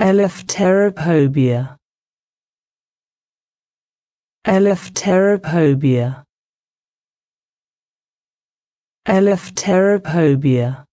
Eleftherophobia Eleftherophobia Eleftherophobia